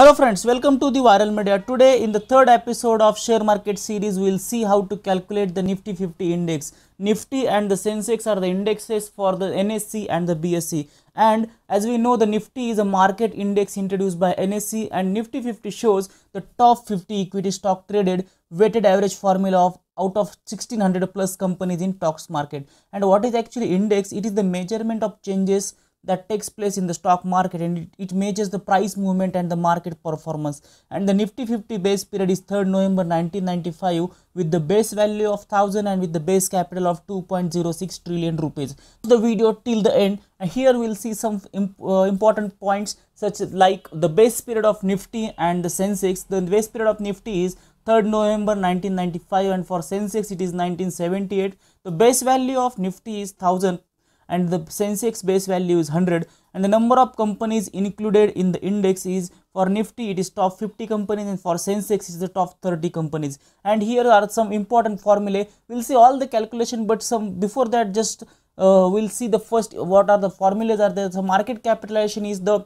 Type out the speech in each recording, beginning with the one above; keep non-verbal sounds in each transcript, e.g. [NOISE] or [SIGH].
Hello friends, welcome to the Viral Media. Today in the third episode of share market series, we'll see how to calculate the Nifty 50 index. Nifty and the Sensex are the indexes for the NSE and the BSE. And as we know, the Nifty is a market index introduced by NSE and Nifty 50 shows the top 50 equity stock traded weighted average formula of out of 1600 plus companies in stocks market. And what is actually index? It is the measurement of changes that takes place in the stock market and it, it measures the price movement and the market performance. And the Nifty 50 base period is 3rd November 1995 with the base value of 1000 and with the base capital of 2.06 trillion rupees. The video till the end and here we'll see some imp uh, important points such as like the base period of Nifty and the Sensex. The base period of Nifty is 3rd November 1995 and for Sensex it is 1978. The base value of Nifty is 1000 and the Sensex base value is 100 and the number of companies included in the index is for Nifty it is top 50 companies and for Sensex it is the top 30 companies and here are some important formulae we'll see all the calculation but some before that just uh, we'll see the first what are the formulas are there so market capitalization is the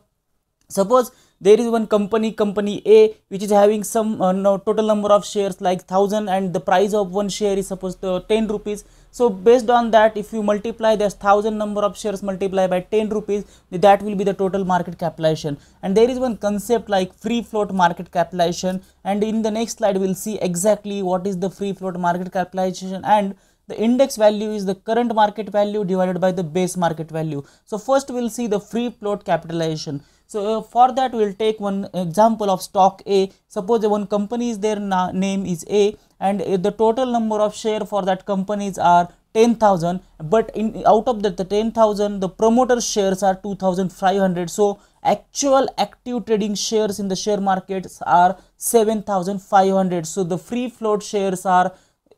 suppose there is one company company a which is having some uh, no, total number of shares like 1000 and the price of one share is supposed to 10 rupees so based on that if you multiply there's 1000 number of shares multiplied by 10 rupees that will be the total market capitalization and there is one concept like free float market capitalization and in the next slide we'll see exactly what is the free float market capitalization and the index value is the current market value divided by the base market value. So first we'll see the free float capitalization. So uh, for that we'll take one example of stock A. Suppose one company is their name is A and uh, the total number of share for that companies are 10,000 but in out of that the 10,000 the promoter shares are 2,500 so actual active trading shares in the share markets are 7,500 so the free float shares are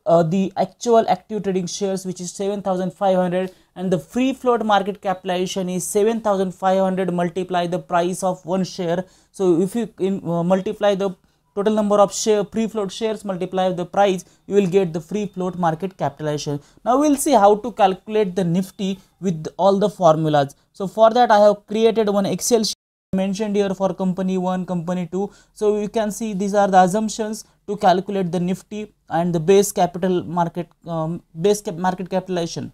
uh, the actual active trading shares which is 7500 and the free float market capitalization is 7500 multiply the price of one share so if you in, uh, multiply the total number of share free float shares multiply the price you will get the free float market capitalization now we'll see how to calculate the nifty with all the formulas so for that i have created one excel sheet mentioned here for company 1 company 2 so you can see these are the assumptions to calculate the nifty and the base capital market um, base cap market capitalization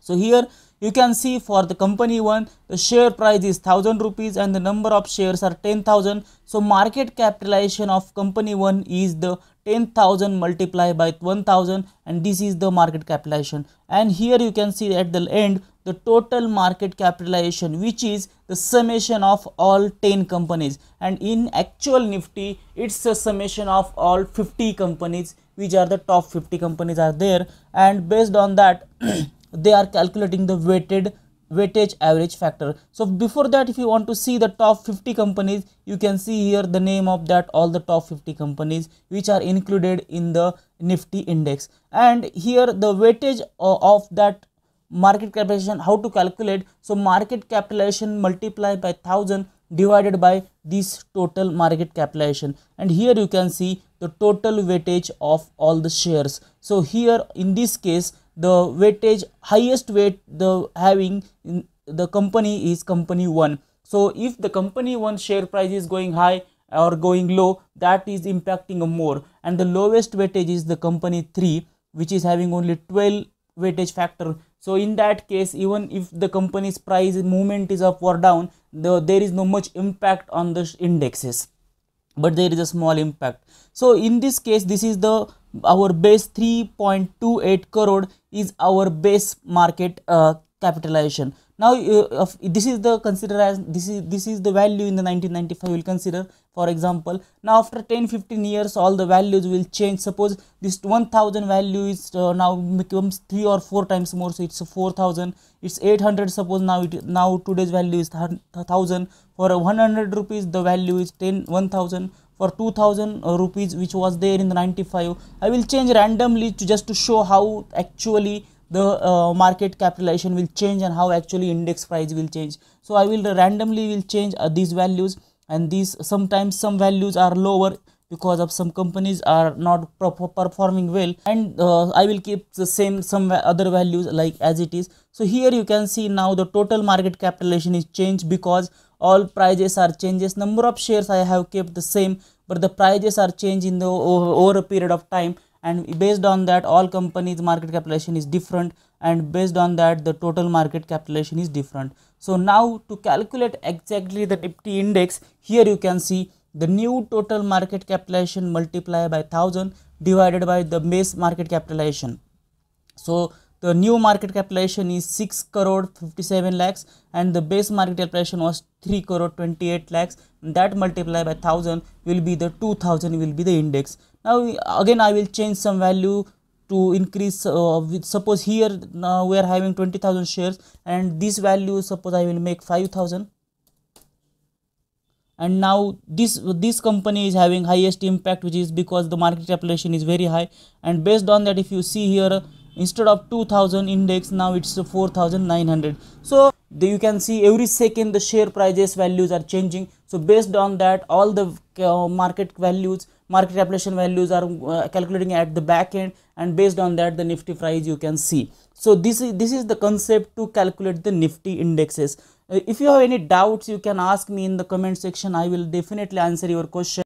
so here you can see for the company one the share price is 1000 rupees and the number of shares are 10000 so market capitalization of company one is the 10000 multiplied by 1000 and this is the market capitalization and here you can see at the end the total market capitalization which is the summation of all 10 companies and in actual nifty it's a summation of all 50 companies which are the top 50 companies are there and based on that [CLEARS THROAT] they are calculating the weighted weightage average factor so before that if you want to see the top 50 companies you can see here the name of that all the top 50 companies which are included in the nifty index and here the weightage of that market capitalization how to calculate so market capitalization multiplied by 1000 divided by this total market capitalization and here you can see the total weightage of all the shares so here in this case the weightage highest weight the having the company is company 1 so if the company 1 share price is going high or going low that is impacting more and the lowest weightage is the company 3 which is having only 12 weightage factor so in that case even if the company's price movement is up or down the, there is no much impact on the indexes but there is a small impact so in this case this is the our base 3.28 crore is our base market uh, capitalization now uh, this is the consider as this is this is the value in the 1995 we'll consider for example now after 10 15 years all the values will change suppose this 1000 value is uh, now becomes three or four times more so it's 4000 it's 800 suppose now it now today's value is 1000 for 100 rupees the value is 10 1000 for 2000 uh, rupees which was there in the 95 i will change randomly to just to show how actually the uh, market capitalization will change and how actually index price will change so i will randomly will change uh, these values and these sometimes some values are lower because of some companies are not performing well and uh, i will keep the same some other values like as it is so here you can see now the total market capitalization is changed because all prices are changes number of shares i have kept the same but the prices are changed in the over a period of time and based on that all companies market capitalization is different and based on that the total market capitalization is different so now to calculate exactly the nifty index here you can see the new total market capitalization multiplied by 1000 divided by the base market capitalization so the new market capitalization is 6 crore 57 lakhs and the base market capitalization was 3 crore 28 lakhs that multiplied by 1000 will be the 2000 will be the index now again i will change some value to increase uh, with, suppose here now we are having 20000 shares and this value suppose i will make 5000 and now this this company is having highest impact which is because the market capitalization is very high and based on that if you see here instead of 2000 index now it's 4900 so you can see every second the share prices values are changing so based on that all the uh, market values market capitalization values are uh, calculating at the back end and based on that the nifty price you can see so this is this is the concept to calculate the nifty indexes uh, if you have any doubts you can ask me in the comment section i will definitely answer your question